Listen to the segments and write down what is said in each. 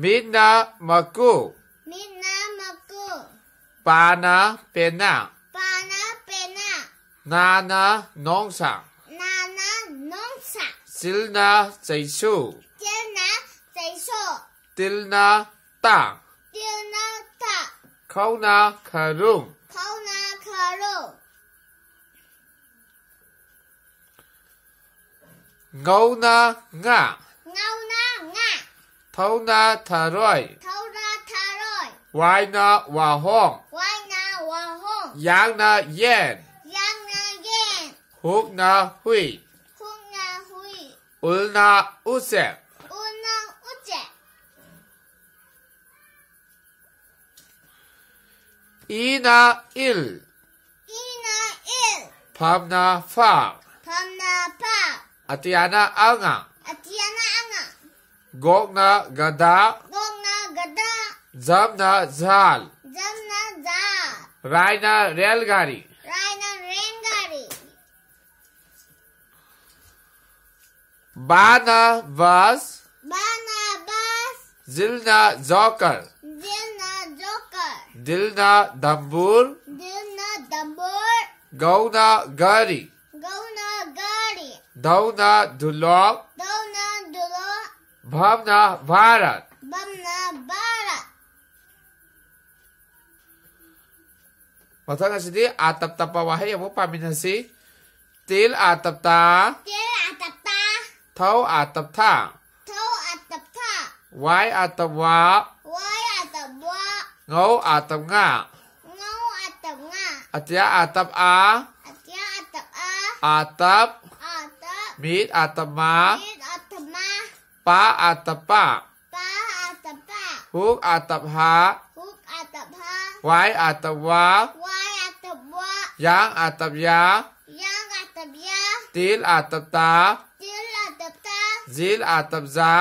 みんなまく。みんなまく。ばなべな。ばなべな。ななのんさん。ななのんさん。しなぜいしゅう。しなぜいしゅう。てなた。てなた。かうなかるん。かうなかるん。ngâu na ngã Thona Tharoi Thona Tharoi Waina Wahong Waina Wahong Yangna na Yangna Yen na Hui Hukna Hui na u Ulna Usep Ina Il Ina Il Pamna Phao Pamna Phao Atiana ngang गोक न रेलगाड़ी राय न बस बा बस जिल न जोकर दिल न दम्बूर गरी गौ न गरी धौ न Bhavna Bharat. Bhavna Bharat. Maksudnya sini atap tapa wahai yang apa minta si til atap ta. Til atap ta. Tau atap ta. Tau atap ta. Wai atap wa. Wai atap wa. Ngau atap nga. Ngau atap nga. Atia atap a. Atia atap a. Atap. Atap. Mit atap ma. Mit Pa atau pa? Pa atau pa? Huk atau ha? Huk atau ha? Wai atau wa? Wai atau wa? Yang atau ya? Yang atau ya? Til atau ta? Til atau ta? Zil atau za?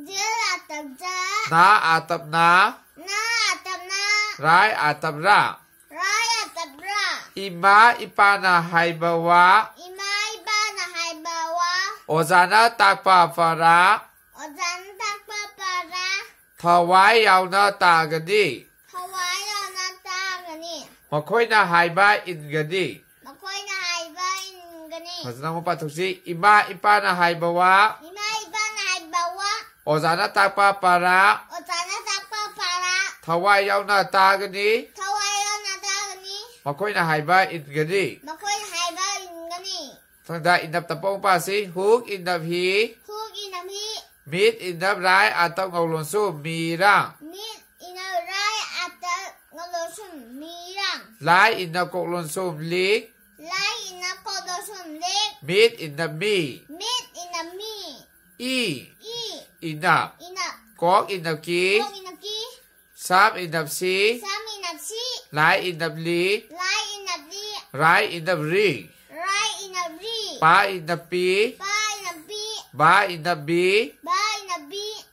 Zil atau za? Na atau na? Na atau na? Rai atau ra? Rai atau ra? Ima ipana hai bawa? Ima ipana hai bawa? Ozana takpa farah? ถวายเอาหน้าตากันดิถวายเอาหน้าตากันนี่มาคุยหนะหายบ้าอินกันดิมาคุยหนะหายบ้าอินกันนี่ภาษนของปัตตุสิอิบ้าอิป้าหนะหายบ่าวะอิบ้าอิป้าหนะหายบ่าวะโอซานาตาปาปาระโอซานาตาปาปาระถวายเอาหน้าตากันดิถวายเอาหน้าตากันนี่มาคุยหนะหายบ้าอินกันดิมาคุยนะหายบ้าอินกันนี่ทางด้าอินดับตะปงป้าสิฮุกอินดับฮี Meet in the rai atap ngolonsum mirang. Meet in the rai atap ngolonsum mirang. Lai in the koklonsum lik. Lai in the koklonsum lik. Meet in the me. Meet in the me. E. E. Inap. Inap. Kok in the ki. Kok in the ki. Sam in the si. Sam in the si. Lai in the li. Lai in the li. Rai in the ri. Rai in the ri. Pa in the pi. Pa in the pi. Ba in the bi.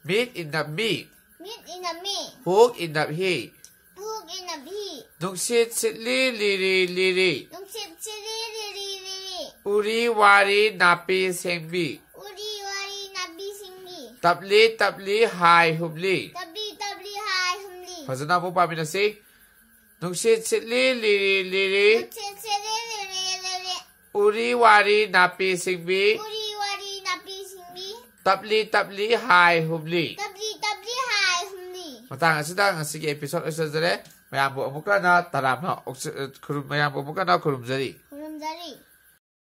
Meat in the meat. Meat in the meat. Hook in the heat. Hook in the heat. Nung sit sit li li li li li. Nung sit sit li li li li li. Uri wari napi sengbi. Uri wari napi sengbi. Tabli tabli hai humli. Tabli tabli hai humli. Hazana po pa minasi. Nung sit sit li li li li li. Nung sit sit li li li li li. Uri wari napi sengbi. Uri Tabli tabli hai hubli. Tabli tabli hai hubli. Matang sedang sigi episode Ustaz Zare. Mayang bu bukana lah tarap no. Eh, kurum mayang bu bukana kurum zari. Kurum zari.